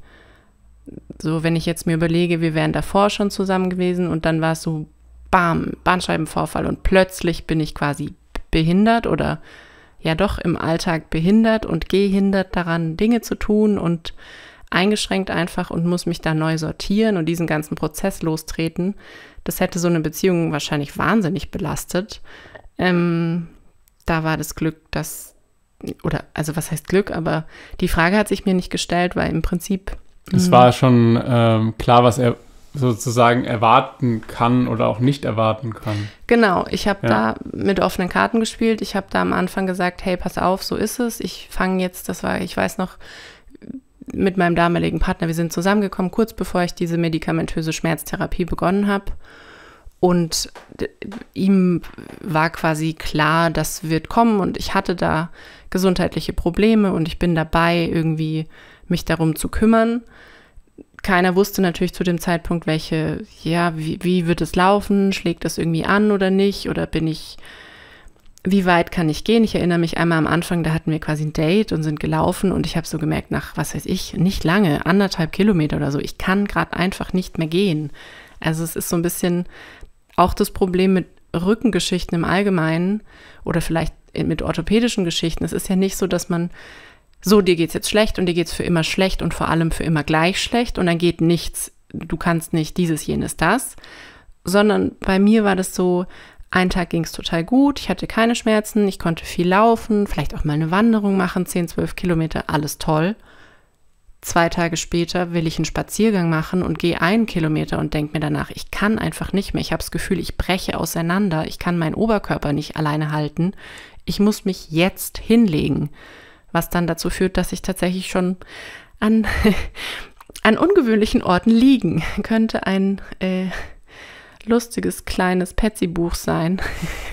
so wenn ich jetzt mir überlege, wir wären davor schon zusammen gewesen und dann war es so, bam, Bahnscheibenvorfall und plötzlich bin ich quasi behindert oder ja doch im Alltag behindert und gehindert daran, Dinge zu tun und eingeschränkt einfach und muss mich da neu sortieren und diesen ganzen Prozess lostreten. Das hätte so eine Beziehung wahrscheinlich wahnsinnig belastet. Ähm, da war das Glück, dass, oder also was heißt Glück, aber die Frage hat sich mir nicht gestellt, weil im Prinzip. Es hm. war schon ähm, klar, was er sozusagen erwarten kann oder auch nicht erwarten kann. Genau, ich habe ja. da mit offenen Karten gespielt. Ich habe da am Anfang gesagt, hey, pass auf, so ist es. Ich fange jetzt, das war, ich weiß noch, mit meinem damaligen Partner, wir sind zusammengekommen, kurz bevor ich diese medikamentöse Schmerztherapie begonnen habe. Und ihm war quasi klar, das wird kommen und ich hatte da gesundheitliche Probleme und ich bin dabei, irgendwie mich darum zu kümmern. Keiner wusste natürlich zu dem Zeitpunkt, welche, ja, wie, wie wird es laufen, schlägt das irgendwie an oder nicht oder bin ich wie weit kann ich gehen? Ich erinnere mich einmal am Anfang, da hatten wir quasi ein Date und sind gelaufen und ich habe so gemerkt, nach, was weiß ich, nicht lange, anderthalb Kilometer oder so, ich kann gerade einfach nicht mehr gehen. Also es ist so ein bisschen auch das Problem mit Rückengeschichten im Allgemeinen oder vielleicht mit orthopädischen Geschichten. Es ist ja nicht so, dass man so, dir geht's jetzt schlecht und dir geht's für immer schlecht und vor allem für immer gleich schlecht und dann geht nichts. Du kannst nicht dieses, jenes, das, sondern bei mir war das so, einen Tag ging es total gut, ich hatte keine Schmerzen, ich konnte viel laufen, vielleicht auch mal eine Wanderung machen, 10, 12 Kilometer, alles toll. Zwei Tage später will ich einen Spaziergang machen und gehe einen Kilometer und denke mir danach, ich kann einfach nicht mehr. Ich habe das Gefühl, ich breche auseinander. Ich kann meinen Oberkörper nicht alleine halten. Ich muss mich jetzt hinlegen. Was dann dazu führt, dass ich tatsächlich schon an, *laughs* an ungewöhnlichen Orten liegen könnte. Ein äh, lustiges kleines petsy buch sein.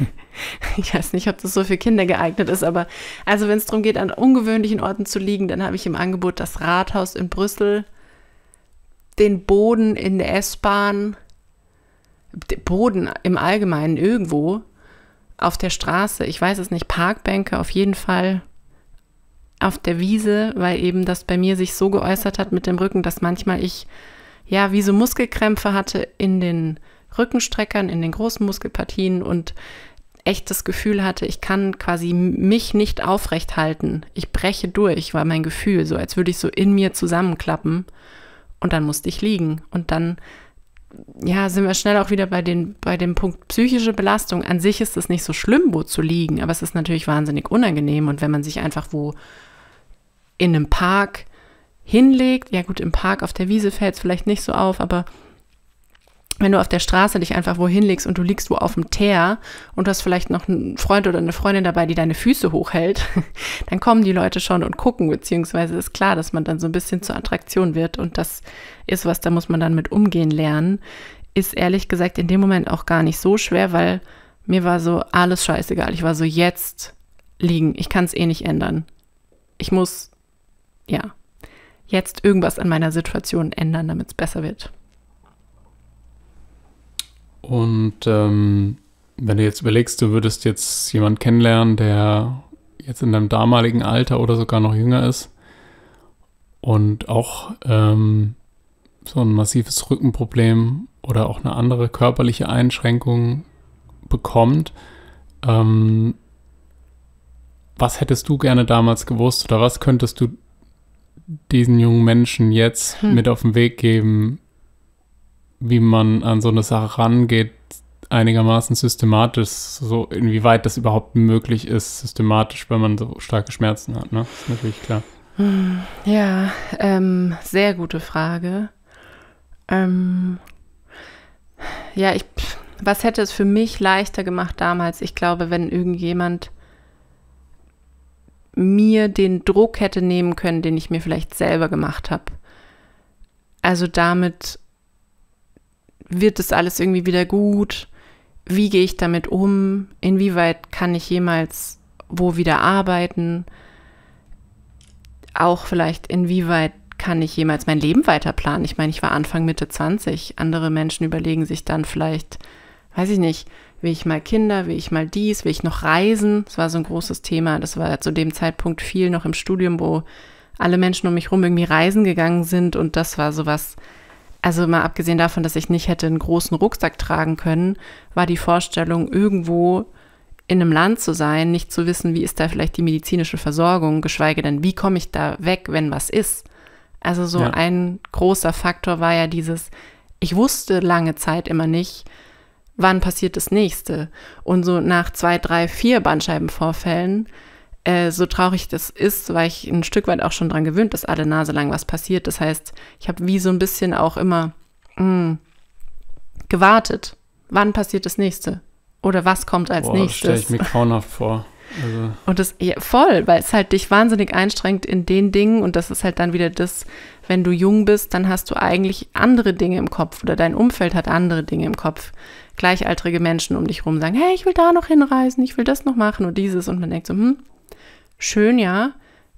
*laughs* ich weiß nicht, ob das so für Kinder geeignet ist, aber also wenn es darum geht, an ungewöhnlichen Orten zu liegen, dann habe ich im Angebot das Rathaus in Brüssel, den Boden in der S-Bahn, Boden im Allgemeinen irgendwo, auf der Straße, ich weiß es nicht, Parkbänke auf jeden Fall, auf der Wiese, weil eben das bei mir sich so geäußert hat mit dem Rücken, dass manchmal ich ja wie so Muskelkrämpfe hatte in den Rückenstreckern, in den großen Muskelpartien und echt das Gefühl hatte, ich kann quasi mich nicht aufrecht halten. Ich breche durch, war mein Gefühl, so als würde ich so in mir zusammenklappen. Und dann musste ich liegen. Und dann, ja, sind wir schnell auch wieder bei, den, bei dem Punkt psychische Belastung. An sich ist es nicht so schlimm, wo zu liegen, aber es ist natürlich wahnsinnig unangenehm. Und wenn man sich einfach wo in einem Park hinlegt, ja gut, im Park auf der Wiese fällt es vielleicht nicht so auf, aber wenn du auf der Straße dich einfach wohin legst und du liegst wo auf dem Teer und du hast vielleicht noch einen Freund oder eine Freundin dabei, die deine Füße hochhält, *laughs* dann kommen die Leute schon und gucken, beziehungsweise ist klar, dass man dann so ein bisschen zur Attraktion wird und das ist was, da muss man dann mit umgehen lernen. Ist ehrlich gesagt in dem Moment auch gar nicht so schwer, weil mir war so alles scheißegal. Ich war so jetzt liegen. Ich kann es eh nicht ändern. Ich muss, ja, jetzt irgendwas an meiner Situation ändern, damit es besser wird. Und ähm, wenn du jetzt überlegst, du würdest jetzt jemanden kennenlernen, der jetzt in deinem damaligen Alter oder sogar noch jünger ist und auch ähm, so ein massives Rückenproblem oder auch eine andere körperliche Einschränkung bekommt, ähm, was hättest du gerne damals gewusst oder was könntest du diesen jungen Menschen jetzt hm. mit auf den Weg geben, wie man an so eine Sache rangeht, einigermaßen systematisch, so inwieweit das überhaupt möglich ist, systematisch, wenn man so starke Schmerzen hat, ne? Ist natürlich klar. Ja, ähm, sehr gute Frage. Ähm, ja, ich, was hätte es für mich leichter gemacht damals? Ich glaube, wenn irgendjemand mir den Druck hätte nehmen können, den ich mir vielleicht selber gemacht habe. Also damit wird das alles irgendwie wieder gut? Wie gehe ich damit um? Inwieweit kann ich jemals wo wieder arbeiten? Auch vielleicht, inwieweit kann ich jemals mein Leben weiter planen? Ich meine, ich war Anfang Mitte 20. Andere Menschen überlegen sich dann vielleicht, weiß ich nicht, will ich mal Kinder, will ich mal dies, will ich noch reisen? Das war so ein großes Thema. Das war zu dem Zeitpunkt viel noch im Studium, wo alle Menschen um mich rum irgendwie reisen gegangen sind und das war sowas, was also mal abgesehen davon, dass ich nicht hätte einen großen Rucksack tragen können, war die Vorstellung, irgendwo in einem Land zu sein, nicht zu wissen, wie ist da vielleicht die medizinische Versorgung, geschweige denn, wie komme ich da weg, wenn was ist. Also so ja. ein großer Faktor war ja dieses, ich wusste lange Zeit immer nicht, wann passiert das nächste. Und so nach zwei, drei, vier Bandscheibenvorfällen äh, so traurig das ist, war ich ein Stück weit auch schon dran gewöhnt, dass alle Nase lang was passiert. Das heißt, ich habe wie so ein bisschen auch immer mh, hm, gewartet. Wann passiert das nächste? Oder was kommt als Boah, nächstes? Das stelle ich mir grauenhaft vor. Also. Und das ja, voll, weil es halt dich wahnsinnig einstrengt in den Dingen und das ist halt dann wieder das, wenn du jung bist, dann hast du eigentlich andere Dinge im Kopf oder dein Umfeld hat andere Dinge im Kopf. Gleichaltrige Menschen um dich rum sagen, hey, ich will da noch hinreisen, ich will das noch machen und dieses und man denkt so, hm, schön, ja,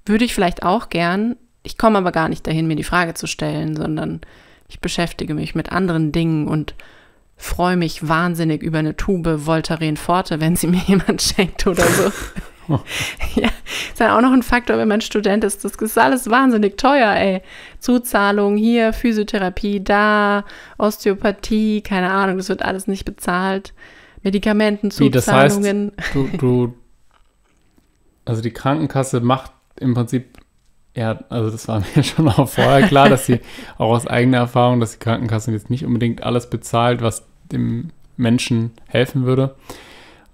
würde ich vielleicht auch gern. Ich komme aber gar nicht dahin, mir die Frage zu stellen, sondern ich beschäftige mich mit anderen Dingen und freue mich wahnsinnig über eine Tube Voltaren Forte, wenn sie *laughs* mir jemand schenkt oder so. *laughs* ja, ist ja halt auch noch ein Faktor, wenn man Student ist. Das ist alles wahnsinnig teuer, ey. Zuzahlung hier, Physiotherapie da, Osteopathie, keine Ahnung, das wird alles nicht bezahlt. Medikamentenzuzahlungen. Wie, das heißt, du, du, *laughs* also die Krankenkasse macht im Prinzip, ja, also das war *laughs* mir schon auch vorher klar, dass sie auch aus eigener Erfahrung, dass die Krankenkasse jetzt nicht unbedingt alles bezahlt, was dem Menschen helfen würde.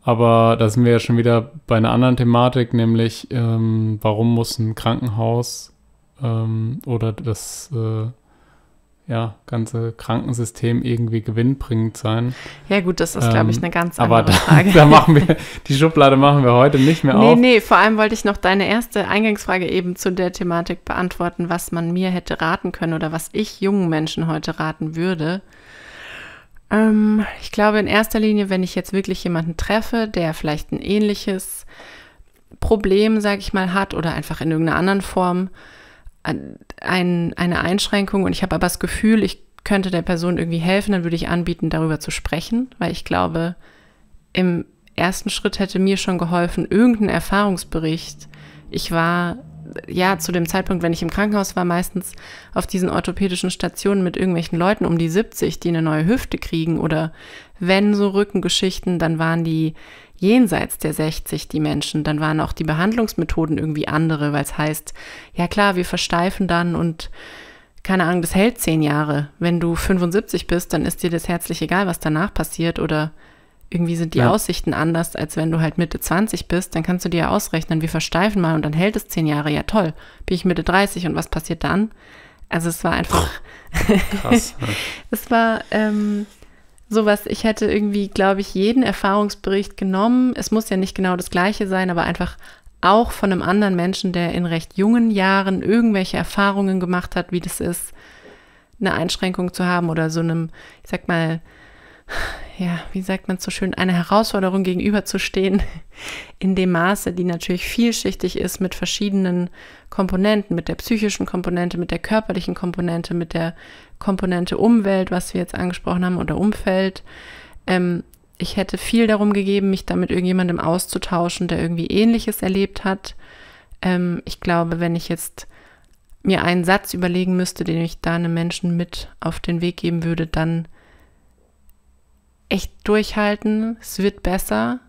Aber da sind wir ja schon wieder bei einer anderen Thematik, nämlich ähm, warum muss ein Krankenhaus ähm, oder das äh, ja, ganze Krankensystem irgendwie gewinnbringend sein. Ja, gut, das ist, ähm, glaube ich, eine ganz andere aber da, *laughs* Frage. da machen wir, die Schublade machen wir heute nicht mehr nee, auf. Nee, nee, vor allem wollte ich noch deine erste Eingangsfrage eben zu der Thematik beantworten, was man mir hätte raten können oder was ich jungen Menschen heute raten würde. Ähm, ich glaube, in erster Linie, wenn ich jetzt wirklich jemanden treffe, der vielleicht ein ähnliches Problem, sage ich mal, hat oder einfach in irgendeiner anderen Form, ein, eine Einschränkung und ich habe aber das Gefühl, ich könnte der Person irgendwie helfen, dann würde ich anbieten, darüber zu sprechen, weil ich glaube, im ersten Schritt hätte mir schon geholfen, irgendeinen Erfahrungsbericht. Ich war ja, zu dem Zeitpunkt, wenn ich im Krankenhaus war, meistens auf diesen orthopädischen Stationen mit irgendwelchen Leuten um die 70, die eine neue Hüfte kriegen oder wenn so Rückengeschichten, dann waren die jenseits der 60 die Menschen, dann waren auch die Behandlungsmethoden irgendwie andere, weil es heißt, ja klar, wir versteifen dann und keine Ahnung, das hält zehn Jahre. Wenn du 75 bist, dann ist dir das herzlich egal, was danach passiert oder irgendwie sind die ja. Aussichten anders, als wenn du halt Mitte 20 bist, dann kannst du dir ja ausrechnen, wir versteifen mal und dann hält es zehn Jahre, ja toll. Bin ich Mitte 30 und was passiert dann? Also es war einfach, Krass, *laughs* es war ähm, sowas, ich hätte irgendwie, glaube ich, jeden Erfahrungsbericht genommen. Es muss ja nicht genau das gleiche sein, aber einfach auch von einem anderen Menschen, der in recht jungen Jahren irgendwelche Erfahrungen gemacht hat, wie das ist, eine Einschränkung zu haben oder so einem, ich sag mal, ja, wie sagt man so schön, eine Herausforderung gegenüberzustehen, *laughs* in dem Maße, die natürlich vielschichtig ist mit verschiedenen Komponenten, mit der psychischen Komponente, mit der körperlichen Komponente, mit der Komponente Umwelt, was wir jetzt angesprochen haben, oder Umfeld. Ähm, ich hätte viel darum gegeben, mich damit irgendjemandem auszutauschen, der irgendwie Ähnliches erlebt hat. Ähm, ich glaube, wenn ich jetzt mir einen Satz überlegen müsste, den ich da einem Menschen mit auf den Weg geben würde, dann echt durchhalten. Es wird besser.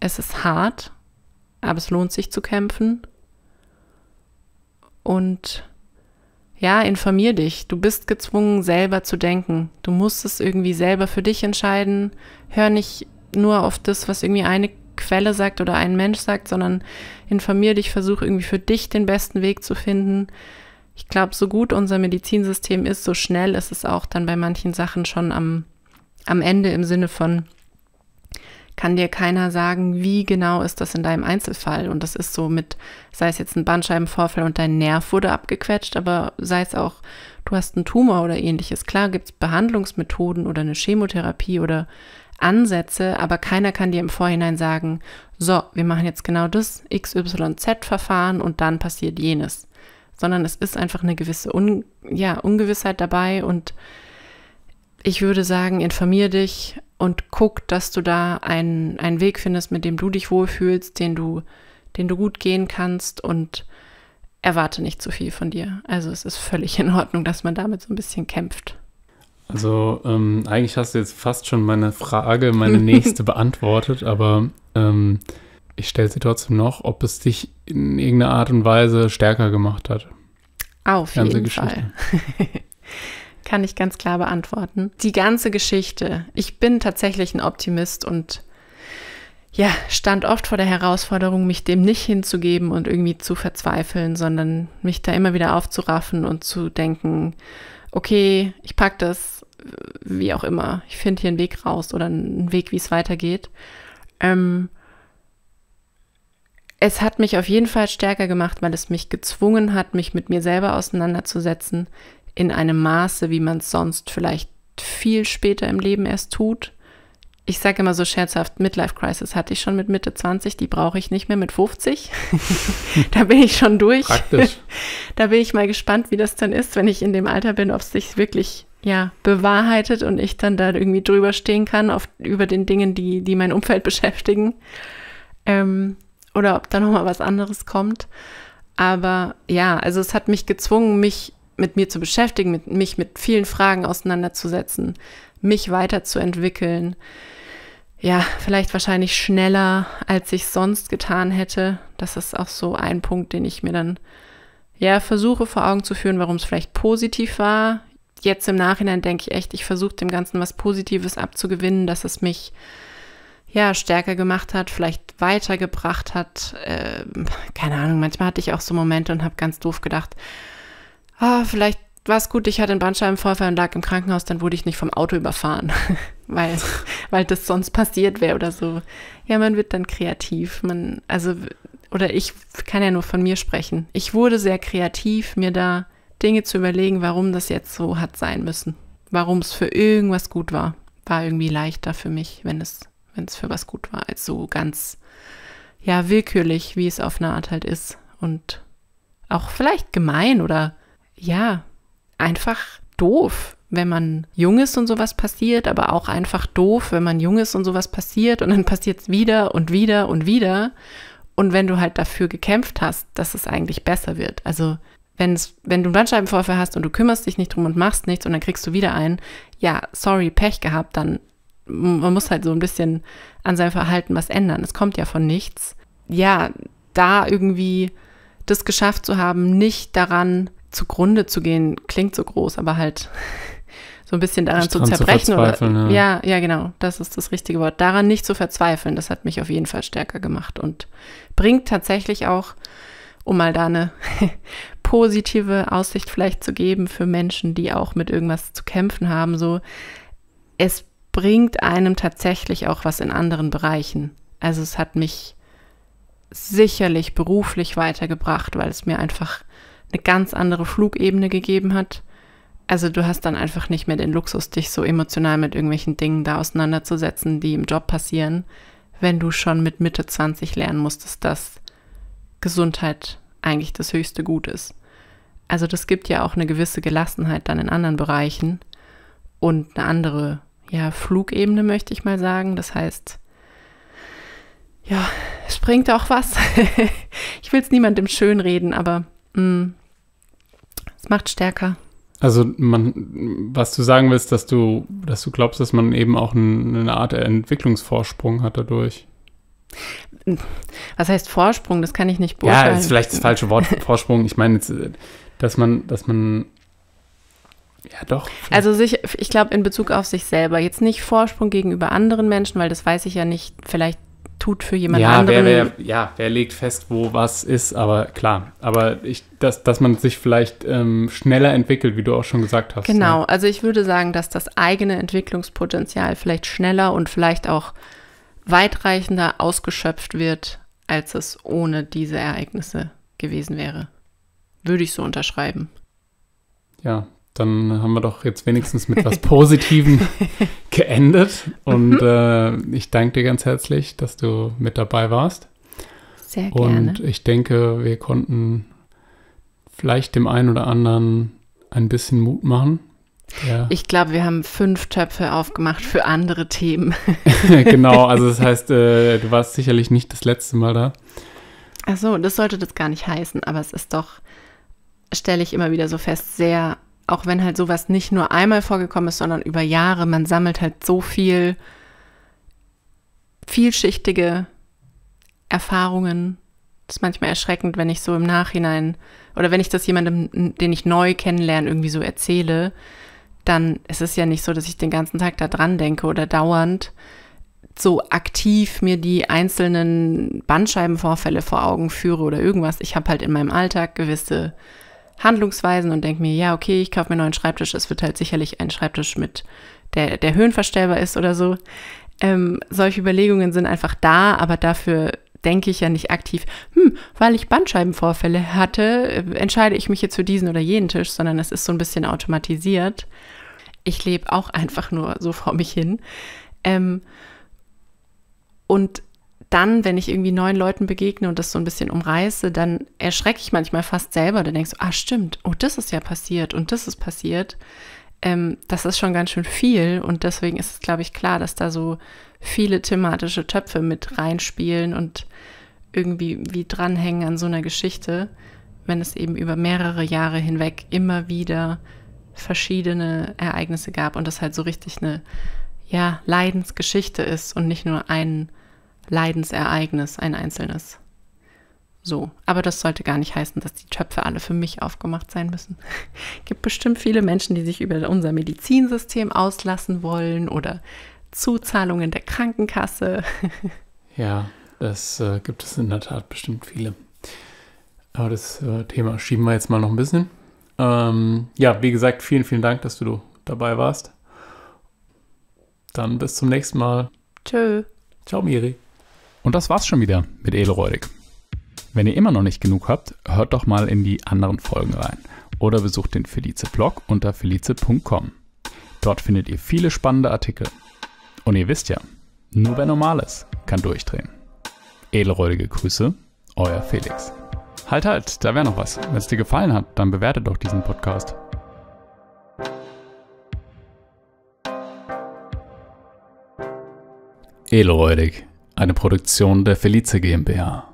Es ist hart, aber es lohnt sich zu kämpfen. Und ja, informier dich. Du bist gezwungen, selber zu denken. Du musst es irgendwie selber für dich entscheiden. Hör nicht nur auf das, was irgendwie eine Quelle sagt oder ein Mensch sagt, sondern informier dich, versuch irgendwie für dich den besten Weg zu finden. Ich glaube, so gut unser Medizinsystem ist, so schnell ist es auch dann bei manchen Sachen schon am, am Ende im Sinne von, kann dir keiner sagen, wie genau ist das in deinem Einzelfall. Und das ist so mit, sei es jetzt ein Bandscheibenvorfall und dein Nerv wurde abgequetscht, aber sei es auch, du hast einen Tumor oder ähnliches. Klar gibt es Behandlungsmethoden oder eine Chemotherapie oder Ansätze, aber keiner kann dir im Vorhinein sagen, so, wir machen jetzt genau das XYZ-Verfahren und dann passiert jenes. Sondern es ist einfach eine gewisse Un ja, Ungewissheit dabei und ich würde sagen, informier dich und guck, dass du da einen, einen Weg findest, mit dem du dich wohlfühlst, den du, den du gut gehen kannst und erwarte nicht zu viel von dir. Also es ist völlig in Ordnung, dass man damit so ein bisschen kämpft. Also ähm, eigentlich hast du jetzt fast schon meine Frage, meine *laughs* nächste beantwortet, aber ähm, ich stelle sie trotzdem noch, ob es dich in irgendeiner Art und Weise stärker gemacht hat. Auf Ganze jeden Geschichte. Fall. *laughs* kann ich ganz klar beantworten. Die ganze Geschichte. Ich bin tatsächlich ein Optimist und ja, stand oft vor der Herausforderung, mich dem nicht hinzugeben und irgendwie zu verzweifeln, sondern mich da immer wieder aufzuraffen und zu denken, okay, ich pack das, wie auch immer. Ich finde hier einen Weg raus oder einen Weg, wie es weitergeht. Ähm, es hat mich auf jeden Fall stärker gemacht, weil es mich gezwungen hat, mich mit mir selber auseinanderzusetzen, in einem Maße, wie man es sonst vielleicht viel später im Leben erst tut. Ich sage immer so scherzhaft, Midlife Crisis hatte ich schon mit Mitte 20, die brauche ich nicht mehr mit 50. *laughs* da bin ich schon durch. Praktisch. *laughs* Da bin ich mal gespannt, wie das dann ist, wenn ich in dem Alter bin, ob es sich wirklich ja, bewahrheitet und ich dann da irgendwie drüber stehen kann, auf, über den Dingen, die, die mein Umfeld *laughs* beschäftigen. Ähm, oder ob da nochmal was anderes kommt. Aber ja, also es hat mich gezwungen, mich mit mir zu beschäftigen, mit, mich mit vielen Fragen auseinanderzusetzen, mich weiterzuentwickeln. Ja, vielleicht wahrscheinlich schneller, als ich sonst getan hätte. Das ist auch so ein Punkt, den ich mir dann ja versuche vor Augen zu führen, warum es vielleicht positiv war. Jetzt im Nachhinein denke ich echt, ich versuche dem Ganzen was Positives abzugewinnen, dass es mich ja, stärker gemacht hat, vielleicht weitergebracht hat. Äh, keine Ahnung, manchmal hatte ich auch so Momente und habe ganz doof gedacht, ah, vielleicht war es gut, ich hatte einen Bandscheibenvorfall und lag im Krankenhaus, dann wurde ich nicht vom Auto überfahren, *laughs* weil, weil das sonst passiert wäre oder so. Ja, man wird dann kreativ. Man, also, oder ich kann ja nur von mir sprechen. Ich wurde sehr kreativ, mir da Dinge zu überlegen, warum das jetzt so hat sein müssen. Warum es für irgendwas gut war. War irgendwie leichter für mich, wenn es, wenn es für was gut war, als so ganz, ja, willkürlich, wie es auf eine Art halt ist. Und auch vielleicht gemein oder ja, einfach doof, wenn man jung ist und sowas passiert, aber auch einfach doof, wenn man jung ist und sowas passiert und dann *laughs* passiert es wieder und wieder und wieder. Und wenn du halt dafür gekämpft hast, dass es eigentlich besser wird. Also wenn's, wenn du einen Bandscheibenvorfall hast und du kümmerst dich nicht drum und machst nichts und dann kriegst du wieder einen, ja, sorry, Pech gehabt, dann man muss halt so ein bisschen an seinem Verhalten was ändern. Es kommt ja von nichts. Ja, da irgendwie das geschafft zu haben, nicht daran zugrunde zu gehen, klingt so groß, aber halt *laughs* so ein bisschen daran zu zerbrechen. Zu oder, ja. ja, ja, genau, das ist das richtige Wort. Daran nicht zu verzweifeln, das hat mich auf jeden Fall stärker gemacht und bringt tatsächlich auch, um mal da eine *laughs* positive Aussicht vielleicht zu geben für Menschen, die auch mit irgendwas zu kämpfen haben, so, es bringt einem tatsächlich auch was in anderen Bereichen. Also es hat mich sicherlich beruflich weitergebracht, weil es mir einfach eine ganz andere Flugebene gegeben hat. Also du hast dann einfach nicht mehr den Luxus, dich so emotional mit irgendwelchen Dingen da auseinanderzusetzen, die im Job passieren, wenn du schon mit Mitte 20 lernen musstest, dass Gesundheit eigentlich das höchste Gut ist. Also das gibt ja auch eine gewisse Gelassenheit dann in anderen Bereichen und eine andere ja, Flugebene, möchte ich mal sagen. Das heißt, ja, es springt auch was. *laughs* ich will es niemandem schönreden, aber Mm. Es macht stärker. Also man, was du sagen willst, dass du, dass du glaubst, dass man eben auch eine Art Entwicklungsvorsprung hat dadurch. Was heißt Vorsprung? Das kann ich nicht beurteilen. Ja, ist vielleicht das falsche Wort Vorsprung. Ich meine, jetzt, dass man, dass man ja, doch. Also sich, ich glaube, in Bezug auf sich selber. Jetzt nicht Vorsprung gegenüber anderen Menschen, weil das weiß ich ja nicht. Vielleicht tut für jemand ja, anderen. Wer, wer, ja, wer legt fest, wo was ist, aber klar. Aber ich, dass, dass man sich vielleicht ähm, schneller entwickelt, wie du auch schon gesagt hast. Genau, ne? also ich würde sagen, dass das eigene Entwicklungspotenzial vielleicht schneller und vielleicht auch weitreichender ausgeschöpft wird, als es ohne diese Ereignisse gewesen wäre. Würde ich so unterschreiben. Ja, dann haben wir doch jetzt wenigstens mit was Positivem *laughs* geendet. Und mhm. äh, ich danke dir ganz herzlich, dass du mit dabei warst. Sehr gerne. Und ich denke, wir konnten vielleicht dem einen oder anderen ein bisschen Mut machen. Ja. Ich glaube, wir haben fünf Töpfe aufgemacht für andere Themen. *laughs* genau, also das *laughs* heißt, äh, du warst sicherlich nicht das letzte Mal da. Ach so, das sollte das gar nicht heißen, aber es ist doch, stelle ich immer wieder so fest, sehr auch wenn halt sowas nicht nur einmal vorgekommen ist, sondern über Jahre, man sammelt halt so viel vielschichtige Erfahrungen. Das ist manchmal erschreckend, wenn ich so im Nachhinein oder wenn ich das jemandem, den ich neu kennenlerne, irgendwie so erzähle, dann ist es ja nicht so, dass ich den ganzen Tag da dran denke oder dauernd so aktiv mir die einzelnen Bandscheibenvorfälle vor Augen führe oder irgendwas. Ich habe halt in meinem Alltag gewisse Handlungsweisen und denke mir, ja, okay, ich kaufe mir einen neuen Schreibtisch. Es wird halt sicherlich ein Schreibtisch mit, der, der höhenverstellbar ist oder so. Ähm, solche Überlegungen sind einfach da, aber dafür denke ich ja nicht aktiv, hm, weil ich Bandscheibenvorfälle hatte, äh, entscheide ich mich jetzt für diesen oder jenen Tisch, sondern es ist so ein bisschen automatisiert. Ich lebe auch einfach nur so vor mich hin. Ähm, und dann, wenn ich irgendwie neuen Leuten begegne und das so ein bisschen umreiße, dann erschrecke ich manchmal fast selber. Dann denkst du, ah stimmt, oh, das ist ja passiert und das ist passiert. Ähm, das ist schon ganz schön viel und deswegen ist es, glaube ich, klar, dass da so viele thematische Töpfe mit reinspielen und irgendwie wie dranhängen an so einer Geschichte, wenn es eben über mehrere Jahre hinweg immer wieder verschiedene Ereignisse gab und das halt so richtig eine ja, Leidensgeschichte ist und nicht nur ein Leidensereignis, ein einzelnes. So, aber das sollte gar nicht heißen, dass die Töpfe alle für mich aufgemacht sein müssen. *laughs* Gibt bestimmt viele Menschen, die sich über unser Medizinsystem auslassen wollen oder Zuzahlungen der Krankenkasse. *laughs* ja, das äh, gibt es in der Tat bestimmt viele. Aber das äh, Thema schieben wir jetzt mal noch ein bisschen. Ähm, ja, wie gesagt, vielen, vielen Dank, dass du dabei warst. Dann bis zum nächsten Mal. Tschö. Ciao, Miri. Und das war's schon wieder mit Edelreudig. Wenn ihr immer noch nicht genug habt, hört doch mal in die anderen Folgen rein oder besucht den Felice Blog unter felice.com. Dort findet ihr viele spannende Artikel. Und ihr wisst ja, nur wer normales kann durchdrehen. Edelreudige Grüße, euer Felix. Halt, halt, da wäre noch was. Wenn es dir gefallen hat, dann bewerte doch diesen Podcast. Edelreudig eine Produktion der Felice GmbH.